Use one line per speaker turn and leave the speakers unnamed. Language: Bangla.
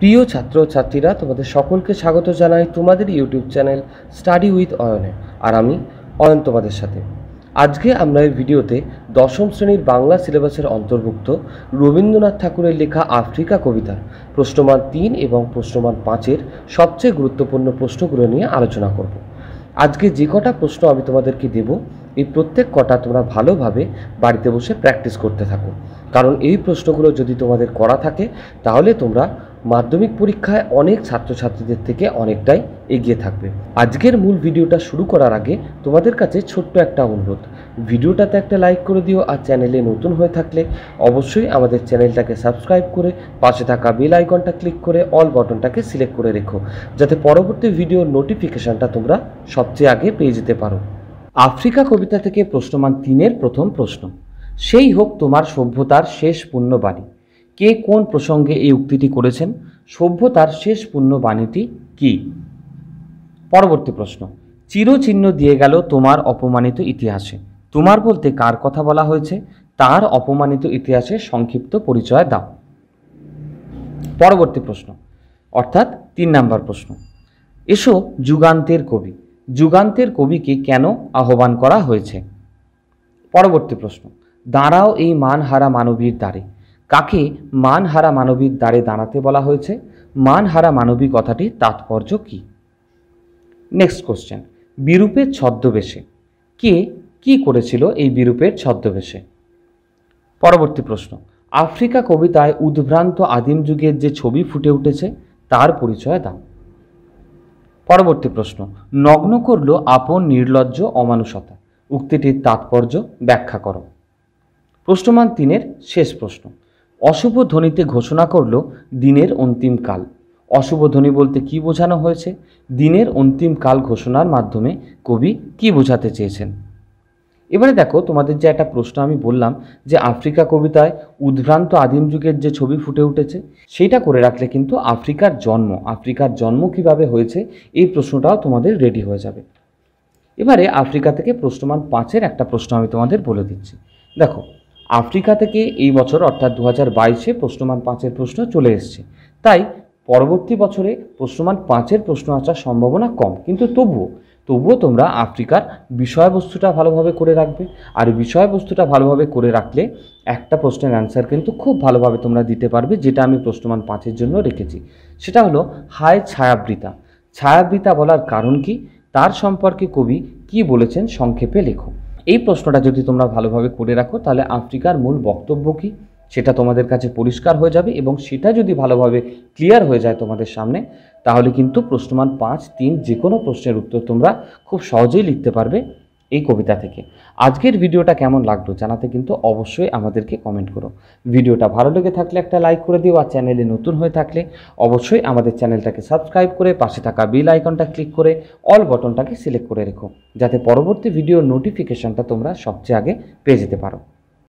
প্রিয় ছাত্র ছাত্রীরা তোমাদের সকলকে স্বাগত জানাই তোমাদের ইউটিউব চ্যানেল স্টাডি উইথ অয়নে আর আমি অয়ন তোমাদের সাথে আজকে আমরা এই ভিডিওতে দশম শ্রেণীর বাংলা সিলেবাসের অন্তর্ভুক্ত রবীন্দ্রনাথ ঠাকুরের লেখা আফ্রিকা কবিতার প্রশ্নমান তিন এবং প্রশ্নমান পাঁচের সবচেয়ে গুরুত্বপূর্ণ প্রশ্নগুলো নিয়ে আলোচনা করব আজকে যে কটা প্রশ্ন আমি তোমাদেরকে দেব এই প্রত্যেক কটা তোমরা ভালোভাবে বাড়িতে বসে প্র্যাকটিস করতে থাকো কারণ এই প্রশ্নগুলো যদি তোমাদের করা থাকে তাহলে তোমরা মাধ্যমিক পরীক্ষায় অনেক ছাত্রছাত্রীদের থেকে অনেকটাই এগিয়ে থাকবে আজকের মূল ভিডিওটা শুরু করার আগে তোমাদের কাছে ছোট্ট একটা অনুরোধ ভিডিওটাতে একটা লাইক করে দিও আর চ্যানেলে নতুন হয়ে থাকলে অবশ্যই আমাদের চ্যানেলটাকে সাবস্ক্রাইব করে পাশে থাকা বেল আইকনটা ক্লিক করে অল বটনটাকে সিলেক্ট করে রেখো যাতে পরবর্তী ভিডিওর নোটিফিকেশানটা তোমরা সবচেয়ে আগে পেয়ে যেতে পারো আফ্রিকা কবিতা থেকে প্রশ্নমান তিনের প্রথম প্রশ্ন সেই হোক তোমার সভ্যতার শেষ পুণ্যবাড়ি কে কোন প্রসঙ্গে এই উক্তিটি করেছেন সভ্যতার শেষ পূর্ণ বাণীটি কি পরবর্তী প্রশ্ন চিরচিহ্ন দিয়ে গেল তোমার অপমানিত ইতিহাসে তোমার বলতে কার কথা বলা হয়েছে তার অপমানিত ইতিহাসে সংক্ষিপ্ত পরিচয় দাও পরবর্তী প্রশ্ন অর্থাৎ তিন নাম্বার প্রশ্ন এসো যুগান্তের কবি যুগান্তের কবিকে কেন আহ্বান করা হয়েছে পরবর্তী প্রশ্ন দাঁড়াও এই মানহারা মানবীর দ্বারে কাকে মানহারা মানবীর দ্বারে দাঁড়াতে বলা হয়েছে মানহারা মানবী কথাটির তাৎপর্য কি নেক্সট কোশ্চেন বিরূপের ছদ্মবেশে কে কি করেছিল এই বিরূপের ছদ্মবেশে পরবর্তী প্রশ্ন আফ্রিকা কবিতায় উদ্ভ্রান্ত আদিম যুগের যে ছবি ফুটে উঠেছে তার পরিচয় দাও পরবর্তী প্রশ্ন নগ্ন করল আপন নির্লজ্জ অমানুষতা উক্তিটির তাৎপর্য ব্যাখ্যা করো প্রশ্নমান তিনের শেষ প্রশ্ন অশুভ ধ্বনিতে ঘোষণা করল দিনের অন্তিমকাল অশুভ ধ্বনি বলতে কি বোঝানো হয়েছে দিনের অন্তিমকাল ঘোষণার মাধ্যমে কবি কি বোঝাতে চেয়েছেন এবারে দেখো তোমাদের যে একটা প্রশ্ন আমি বললাম যে আফ্রিকা কবিতায় উদ্ভ্রান্ত আদিম যুগের যে ছবি ফুটে উঠেছে সেটা করে রাখলে কিন্তু আফ্রিকার জন্ম আফ্রিকার জন্ম কিভাবে হয়েছে এই প্রশ্নটাও তোমাদের রেডি হয়ে যাবে এবারে আফ্রিকা থেকে প্রশ্নমান পাঁচের একটা প্রশ্ন আমি তোমাদের বলে দিচ্ছি দেখো আফ্রিকা থেকে এই বছর অর্থাৎ দু হাজার বাইশে প্রশ্নমান পাঁচের প্রশ্ন চলে এসছে তাই পরবর্তী বছরে প্রশ্নমান পাঁচের প্রশ্ন আসার সম্ভাবনা কম কিন্তু তবুও তবুও তোমরা আফ্রিকার বিষয়বস্তুটা ভালোভাবে করে রাখবে আর বিষয়বস্তুটা ভালোভাবে করে রাখলে একটা প্রশ্নের অ্যান্সার কিন্তু খুব ভালোভাবে তোমরা দিতে পারবে যেটা আমি প্রশ্নমান পাঁচের জন্য রেখেছি সেটা হলো হায় ছায়াবৃতা ছায়াবৃতা বলার কারণ কি তার সম্পর্কে কবি কি বলেছেন সংক্ষেপে লেখো এই প্রশ্নটা যদি তোমরা ভালোভাবে করে রাখো তাহলে আফ্রিকার মূল বক্তব্য কী সেটা তোমাদের কাছে পরিষ্কার হয়ে যাবে এবং সেটা যদি ভালোভাবে ক্লিয়ার হয়ে যায় তোমাদের সামনে তাহলে কিন্তু প্রশ্নমান পাঁচ তিন যে কোনো প্রশ্নের উত্তর তোমরা খুব সহজেই লিখতে পারবে এই কবিতা থেকে আজকের ভিডিওটা কেমন লাগলো জানাতে কিন্তু অবশ্যই আমাদেরকে কমেন্ট করো ভিডিওটা ভালো লেগে থাকলে একটা লাইক করে দিও আর চ্যানেলে নতুন হয়ে থাকলে অবশ্যই আমাদের চ্যানেলটাকে সাবস্ক্রাইব করে পাশে থাকা বেল আইকনটা ক্লিক করে অল বটনটাকে সিলেক্ট করে রেখো যাতে পরবর্তী ভিডিওর নোটিফিকেশানটা তোমরা সবচেয়ে আগে পেয়ে যেতে পারো